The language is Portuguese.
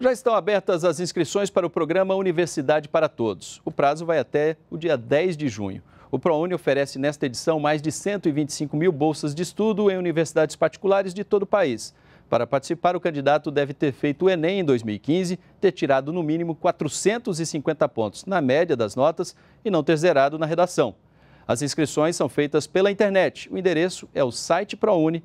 Já estão abertas as inscrições para o programa Universidade para Todos. O prazo vai até o dia 10 de junho. O ProUni oferece nesta edição mais de 125 mil bolsas de estudo em universidades particulares de todo o país. Para participar, o candidato deve ter feito o Enem em 2015, ter tirado no mínimo 450 pontos na média das notas e não ter zerado na redação. As inscrições são feitas pela internet. O endereço é o site proune.mec.gov.br.